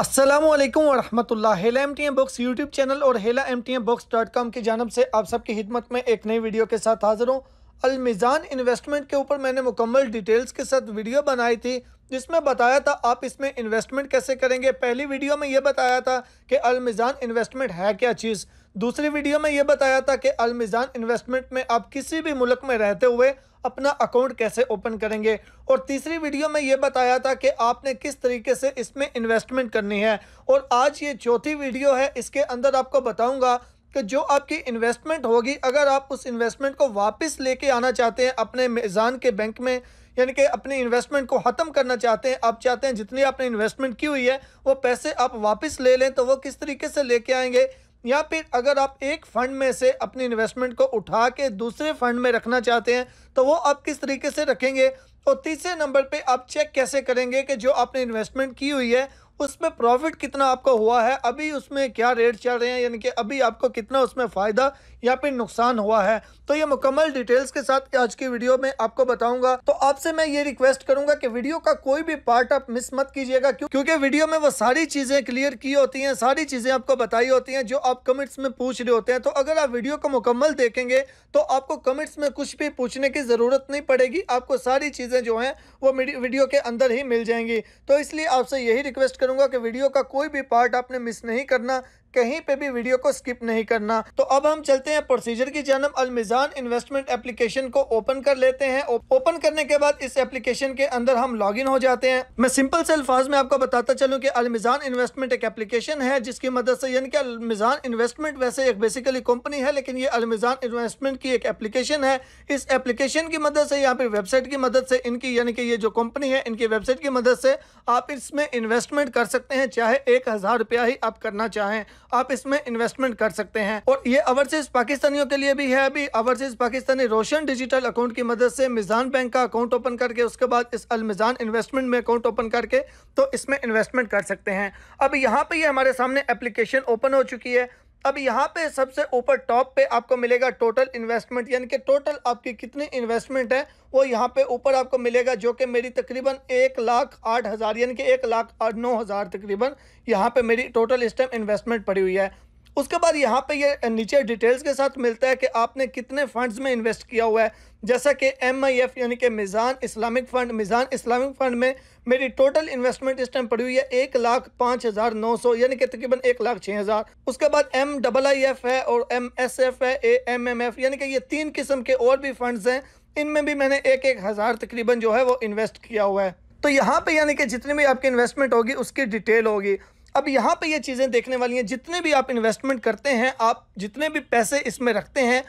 असलम वरहमल hello M T M Box YouTube channel और hello M T M Box dot com की जानब से आप सबकी खिदमत में एक नई वीडियो के साथ हाजिर हूँ अलमिज़ान इन्वेस्टमेंट के ऊपर मैंने मुकम्मल डिटेल्स के साथ वीडियो बनाई थी जिसमें बताया था आप इसमें इन्वेस्टमेंट कैसे करेंगे पहली वीडियो में ये बताया था कि अलमिज़ान इन्वेस्टमेंट है क्या चीज़ दूसरी वीडियो में ये बताया था कि अलमिज़ान इन्वेस्टमेंट में आप किसी भी मुल्क में रहते हुए अपना अकाउंट कैसे ओपन करेंगे और तीसरी वीडियो में ये बताया था कि आपने किस तरीके से इसमें इन्वेस्टमेंट करनी है और आज ये चौथी वीडियो है इसके अंदर आपको बताऊँगा कि तो जो आपकी इन्वेस्टमेंट होगी अगर आप उस इन्वेस्टमेंट को वापस लेके आना चाहते हैं अपने मेज़ान के बैंक में यानी कि अपनी इन्वेस्टमेंट को ख़त्म करना चाहते हैं आप चाहते हैं जितनी आपने इन्वेस्टमेंट की हुई है वो पैसे आप वापस ले लें तो वो किस तरीके से लेके आएंगे या फिर अगर आप एक फ़ंड में से अपनी इन्वेस्टमेंट को उठा के दूसरे फंड में रखना चाहते हैं तो वो आप किस तरीके से रखेंगे और तीसरे नंबर पे आप चेक कैसे करेंगे कि जो आपने इन्वेस्टमेंट की हुई है उसमें प्रॉफिट कितना आपका हुआ है अभी उसमें क्या रेट चल रहे हैं यानी कि अभी आपको कितना उसमें फ़ायदा या फिर नुकसान हुआ है तो ये मुकम्मल डिटेल्स के साथ आज की वीडियो में आपको बताऊंगा तो आपसे मैं ये रिक्वेस्ट करूंगा कि वीडियो का कोई भी पार्ट आप मिस मत कीजिएगा क्योंकि वीडियो में वो सारी चीज़ें क्लियर की होती हैं सारी चीज़ें आपको बताई होती हैं जो आप कमेंट्स में पूछ रहे होते हैं तो अगर आप वीडियो को मुकम्मल देखेंगे तो आपको कमेंट्स में कुछ भी पूछने की ज़रूरत नहीं पड़ेगी आपको सारी चीज़ें जो हैं वो वीडियो के अंदर ही मिल जाएंगी तो इसलिए आपसे यही रिक्वेस्ट करूँगा कि वीडियो का कोई भी पार्ट आपने मिस नहीं करना कहीं पे भी वीडियो को स्किप नहीं करना तो अब हम चलते हैं प्रोसीजर की जन्म अलमिजान इन्वेस्टमेंट एप्लीकेशन को ओपन कर लेते हैं ओपन करने के बाद इस एप्लीकेशन के अंदर हम लॉग इन हो जाते हैं मैं सिंपल से अल्फाज में आपको बताता चलूँ की अलमिजान इन्वेस्टमेंट एक एप्लीकेशन है जिसकी मदद से यानी कि अलमिजान इन्वेस्टमेंट वैसे एक बेसिकली कंपनी है लेकिन ये अलमिजान इन्वेस्टमेंट की एक एप्लीकेशन है इस एप्लीकेशन की मदद से या फिर वेबसाइट की मदद से इनकी यानी कि ये जो कंपनी है इनकी वेबसाइट की मदद से आप इसमें इन्वेस्टमेंट कर सकते हैं चाहे एक हज़ार रुपया ही आप करना चाहें आप इसमें इन्वेस्टमेंट कर सकते हैं और ये ओवरसीज पाकिस्तानियों के लिए भी है अभी overseas Pakistani Roshan digital account की मदद से मिजान बैंक का अकाउंट ओपन करके उसके बाद इस अलमिजान इन्वेस्टमेंट में अकाउंट ओपन करके तो इसमें इन्वेस्टमेंट कर सकते हैं अब यहाँ पे हमारे सामने एप्लीकेशन ओपन हो चुकी है अब यहाँ पे सबसे ऊपर टॉप पे आपको मिलेगा टोटल इन्वेस्टमेंट यानी कि टोटल आपकी कितनी इन्वेस्टमेंट है वो यहाँ पे ऊपर आपको मिलेगा जो कि मेरी तकरीबन एक लाख आठ हज़ार यानी कि एक लाख आठ नौ हज़ार तकरीबन यहाँ पे मेरी टोटल इस टाइम इन्वेस्टमेंट पड़ी हुई है उसके बाद यहाँ पे ये नीचे डिटेल्स के साथ मिलता है कि आपने कितने फंड्स में इन्वेस्ट किया हुआ है जैसा कि एम आई एफ यानी कि Meezan Islamic fund Meezan Islamic fund में मेरी टोटल इन्वेस्टमेंट इस टाइम पड़ी हुई है एक लाख पाँच हज़ार नौ सौ यानी कि तकरीबन एक लाख छः हज़ार उसके बाद एम डबल आई एफ़ है और एम एस एफ़ है ए एम एम एफ़ यानी कि ये तीन किस्म के और भी फंडस हैं इनमें भी मैंने एक एक हज़ार तकरीबन जो है वो इन्वेस्ट किया हुआ है तो यहाँ पे यानी कि जितनी भी आपकी इन्वेस्टमेंट होगी उसकी डिटेल होगी अब यहाँ पे ये चीज़ें देखने वाली हैं जितने भी आप इन्वेस्टमेंट करते हैं आप जितने भी पैसे इसमें रखते हैं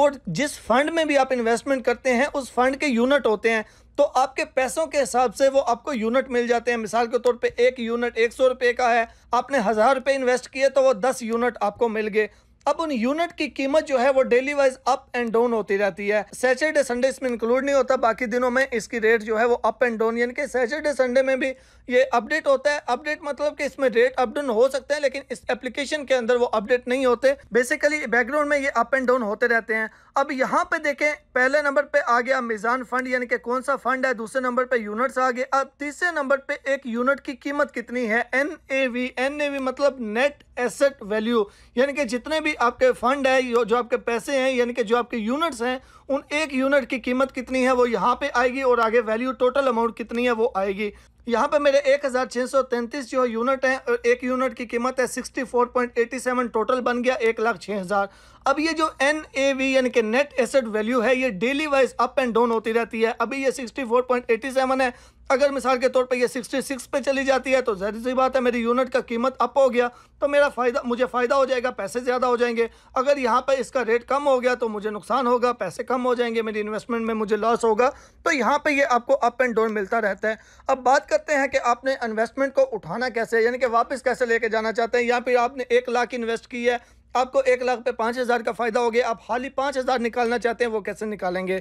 और जिस फंड में भी आप इन्वेस्टमेंट करते हैं उस फंड के यूनिट होते हैं तो आपके पैसों के हिसाब से वो आपको यूनिट मिल जाते हैं मिसाल के तौर पे एक यूनिट एक सौ रुपये का है आपने हज़ार रुपये इन्वेस्ट किए तो वो दस यूनिट आपको मिल गए अब उन यूनिट की कीमत जो है वो daily wise up and down होती रहती है सैटरडे संडे इसमें इंक्लूड नहीं होता बाकी दिनों में इसकी रेट जो है वो अप एंड डाउन यानी कि सैटरडे संडे में भी ये अपडेट होता है अपडेट मतलब कि इसमें रेट अप डाउन हो सकते हैं लेकिन इस एप्लीकेशन के अंदर वो अपडेट नहीं होते बेसिकली बैकग्राउंड में ये अप एंड डाउन होते रहते हैं अब यहाँ पे देखें पहले नंबर पे आ गया मिजान फंड यानी कि कौन सा फंड है दूसरे नंबर पे यूनिट्स आ गए अब तीसरे नंबर पे एक यूनिट की कीमत कितनी है N A V N A V मतलब नेट एसेट वैल्यू यानी कि जितने भी भी आपके फंड है जो आपके पैसे हैं यानी कि जो आपके यूनिट्स हैं उन एक यूनिट की कीमत कितनी है वो यहाँ पे आएगी और आगे वैल्यू टोटल अमाउंट कितनी है वो आएगी यहाँ पे मेरे एक हज़ार छः सौ तैंतीस जो यूनिट है एक यूनिट की कीमत है sixty four point eighty seven total बन गया एक लाख छः हज़ार अब ये जो एन ए वी यानी कि नेट एसेट वैल्यू है ये daily wise up and down होती रहती है अभी ये 64.87 है अगर मिसाल के तौर पे ये 66 पे चली जाती है तो जहरी सी बात है मेरी यूनिट का कीमत अप हो गया तो मेरा फ़ायदा मुझे फ़ायदा हो जाएगा पैसे ज़्यादा हो जाएंगे अगर यहाँ पर इसका रेट कम हो गया तो मुझे नुकसान होगा पैसे कम हो जाएंगे मेरी इन्वेस्टमेंट में मुझे लॉस होगा तो यहाँ पर ये आपको अप एंड डाउन मिलता रहता है अब बात करते हैं कि आपने इन्वेस्टमेंट को उठाना कैसे यानी कि वापस कैसे लेके जाना चाहते हैं या फिर आपने एक लाख इन्वेस्ट की है आपको एक लाख पे पाँच हज़ार का फ़ायदा हो गया आप हाल ही पाँच हज़ार निकालना चाहते हैं वो कैसे निकालेंगे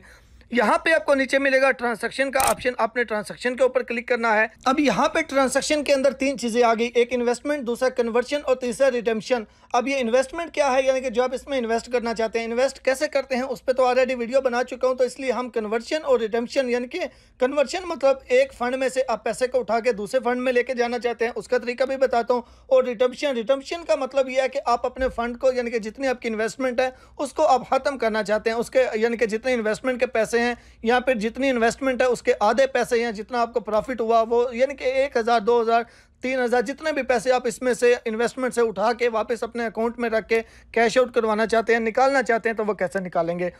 यहाँ पे आपको नीचे मिलेगा ट्रांसैक्शन का ऑप्शन आपने ट्रांसैक्शन के ऊपर क्लिक करना है अब यहाँ पे ट्रांसैक्शन के अंदर तीन चीजें आ गई एक इन्वेस्टमेंट दूसरा कन्वर्शन और तीसरा रिटेम्पशन अब ये इन्वेस्टमेंट क्या है यानी कि जो आप इसमें इन्वेस्ट करना चाहते हैं इन्वेस्ट कैसे करते हैं उस पर तो ऑलरेडी वीडियो बना चुका हूँ तो इसलिए हम कन्वर्शन और रिटेम्पशन यानी कि कन्वर्शन मतलब एक फंड में से आप पैसे को उठा के दूसरे फंड में लेके जाना चाहते हैं उसका तरीका भी बताता हूँ और रिटेम्पशन रिटेम्पशन का मतलब यह है कि आप अपने फंड को यानी कि जितनी आपकी इन्वेस्टमेंट है उसको आप खत्म करना चाहते हैं उसके यानी कि जितने इन्वेस्टमेंट के पैसे हैं या फिर जितनी इन्वेस्टमेंट है उसके आधे पैसे या जितना आपको प्रॉफिट हुआ वो यानी कि एक हज़ार दो हज़ार तीन हज़ार जितने भी पैसे आप इसमें से इन्वेस्टमेंट से उठा के वापस अपने अकाउंट में रख के कैश आउट करवाना चाहते हैं निकालना चाहते हैं तो वो कैसे निकालेंगे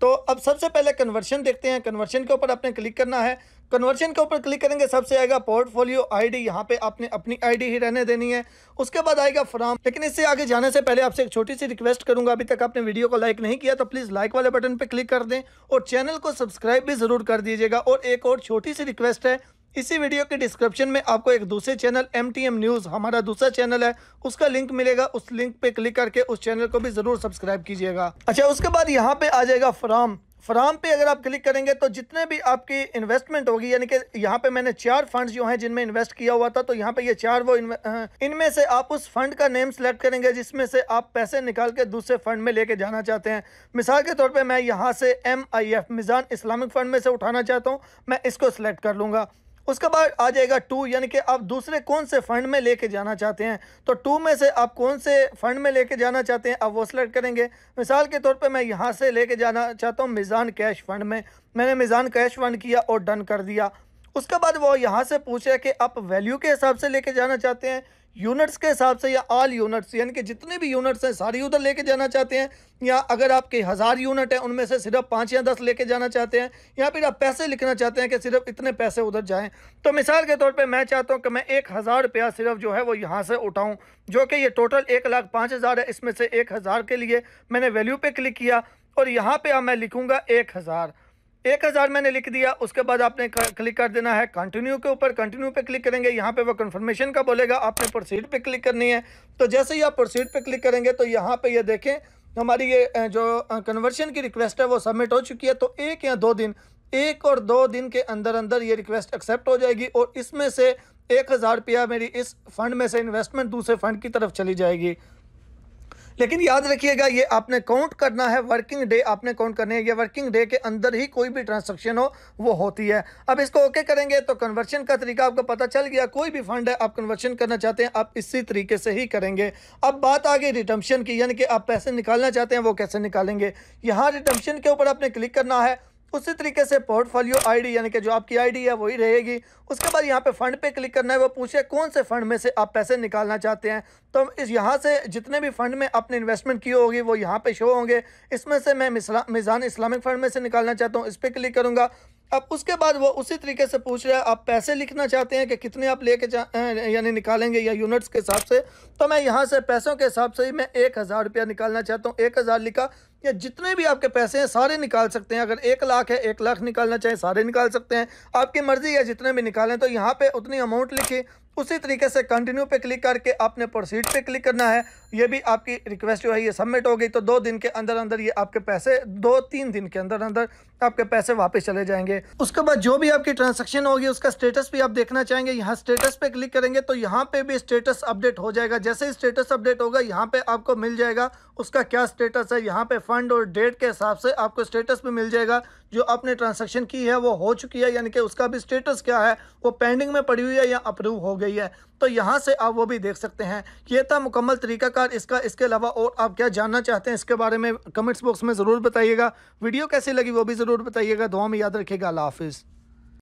तो अब सबसे पहले कन्वर्शन देखते हैं कन्वर्शन के ऊपर आपने क्लिक करना है कन्वर्शन के ऊपर क्लिक करेंगे सबसे आएगा पोर्टफोलियो आईडी यहाँ पे आपने अपनी आईडी ही रहने देनी है उसके बाद आएगा फ्राम लेकिन इससे आगे जाने से पहले आपसे एक छोटी सी रिक्वेस्ट करूंगा अभी तक आपने वीडियो को लाइक नहीं किया तो प्लीज़ लाइक वाले बटन पर क्लिक कर दें और चैनल को सब्सक्राइब भी ज़रूर कर दीजिएगा और एक और छोटी सी रिक्वेस्ट है इसी वीडियो के डिस्क्रिप्शन में आपको एक दूसरे channel M T M news हमारा दूसरा चैनल है उसका लिंक मिलेगा उस लिंक पे क्लिक करके उस चैनल को भी ज़रूर सब्सक्राइब कीजिएगा अच्छा उसके बाद यहाँ पे आ जाएगा फ्राम फ्राम पे अगर आप क्लिक करेंगे तो जितने भी आपकी इन्वेस्टमेंट होगी यानी कि यहाँ पे मैंने चार फंड्स जो हैं जिनमें इन्वेस्ट किया हुआ था तो यहाँ पे ये चार वो इनमें से आप उस फंड का नेम सेलेक्ट करेंगे जिसमें से आप पैसे निकाल के दूसरे फंड में लेके जाना चाहते हैं मिसाल के तौर पे मैं यहाँ से एम मिज़ान इस्लामिक फंड में से उठाना चाहता हूँ मैं इसको सिलेक्ट कर लूँगा उसके बाद आ जाएगा टू यानी कि आप दूसरे कौन से फंड में लेके जाना चाहते हैं तो टू में से आप कौन से फंड में लेके जाना चाहते हैं आप वो सिलेक्ट करेंगे मिसाल के तौर पर मैं यहाँ से लेके जाना चाहता हूँ मिज़ान कैश फंड में मैंने मिज़ान कैश फंड किया और डन कर दिया उसके बाद वो यहाँ से पूछ कि आप वैल्यू के हिसाब से लेके जाना चाहते हैं यूनिट्स के हिसाब से या ऑल यूनिट्स यानी कि जितने भी यूनिट्स हैं सारी उधर लेके जाना चाहते हैं या अगर आपके हज़ार यूनिट हैं उनमें से सिर्फ पाँच या दस लेके जाना चाहते हैं या फिर आप पैसे लिखना चाहते हैं कि सिर्फ इतने पैसे उधर जाएँ तो मिसाल के तौर पर मैं चाहता हूँ कि मैं एक हज़ार रुपया सिर्फ जो है वो यहाँ से उठाऊँ जो कि ये टोटल एक लाख पाँच हज़ार है इसमें से एक हज़ार के लिए मैंने वैल्यू पे क्लिक किया और यहाँ पर मैं लिखूँगा एक हज़ार एक हज़ार मैंने लिख दिया उसके बाद आपने क्लिक कर देना है कंटिन्यू के ऊपर कंटिन्यू पे क्लिक करेंगे यहाँ पे वो कंफर्मेशन का बोलेगा आपने प्रोसीड पे क्लिक करनी है तो जैसे ही आप प्रोसीड पे क्लिक करेंगे तो यहाँ पे ये यह देखें हमारी ये जो कन्वर्शन की रिक्वेस्ट है वो सबमिट हो चुकी है तो एक या दो दिन एक और दो दिन के अंदर अंदर ये रिक्वेस्ट एक्सेप्ट हो जाएगी और इसमें से एक हज़ार रुपया मेरी इस फंड में से इन्वेस्टमेंट दूसरे फंड की तरफ चली जाएगी लेकिन याद रखिएगा ये आपने काउंट करना है वर्किंग डे आपने काउंट करनी है ये वर्किंग डे के अंदर ही कोई भी ट्रांजेक्शन हो वो होती है अब इसको ओके करेंगे तो कन्वर्शन का तरीका आपको पता चल गया कोई भी फंड है आप कन्वर्शन करना चाहते हैं आप इसी तरीके से ही करेंगे अब बात आ गई रिटम्पशन की यानी कि आप पैसे निकालना चाहते हैं वो कैसे निकालेंगे यहाँ रिटम्पशन के ऊपर आपने क्लिक करना है उसी तरीके से पोर्टफोलियो आईडी यानी कि जो आपकी आईडी है वही रहेगी उसके बाद यहाँ पे फंड पे क्लिक करना है वो पूछे कौन से फंड में से आप पैसे निकालना चाहते हैं तो इस यहाँ से जितने भी फंड में आपने इन्वेस्टमेंट की होगी वो यहाँ पे शो होंगे इसमें से मैं मिज़ान इस्लामिक फ़ंड में से निकालना चाहता हूँ इस पर क्लिक करूँगा अब उसके बाद वो उसी तरीके से पूछ रहा है आप पैसे लिखना चाहते हैं कि कितने आप लेके यानी निकालेंगे या यूनिट्स के हिसाब से तो मैं यहाँ से पैसों के हिसाब से ही मैं एक हज़ार रुपया निकालना चाहता हूँ एक हज़ार लिखा या जितने भी आपके पैसे हैं सारे निकाल सकते हैं अगर एक लाख है एक लाख निकालना चाहें सारे निकाल सकते हैं आपकी मर्ज़ी है जितने भी निकालें तो यहाँ पे उतनी अमाउंट लिखी उसी तरीके से कंटिन्यू पे क्लिक करके आपने प्रोसीड पे क्लिक करना है ये भी आपकी रिक्वेस्ट जो है ये सबमिट हो गई तो दो दिन के अंदर अंदर ये आपके पैसे दो तीन दिन के अंदर अंदर आपके पैसे वापस चले जाएंगे उसके बाद जो भी आपकी ट्रांजेक्शन होगी उसका स्टेटस भी आप देखना चाहेंगे यहाँ स्टेटस पे क्लिक करेंगे तो यहाँ पे भी स्टेटस अपडेट हो जाएगा जैसे ही स्टेटस अपडेट होगा यहाँ पे आपको मिल जाएगा उसका क्या स्टेटस है यहाँ पे फंड और डेट के हिसाब से आपको स्टेटस भी मिल जाएगा जो आपने ट्रांसैक्शन की है वो हो चुकी है यानी कि उसका भी स्टेटस क्या है वो पेंडिंग में पड़ी हुई है या अप्रूव हो गई है तो यहाँ से आप वो भी देख सकते हैं ये था मुकम्मल तरीकाकार इसका इसके अलावा और आप क्या जानना चाहते हैं इसके बारे में कमेंट्स बॉक्स में ज़रूर बताइएगा वीडियो कैसी लगी वो भी ज़रूर बताइएगा दुआ में याद रखिएगा अल्लाह हाफिज़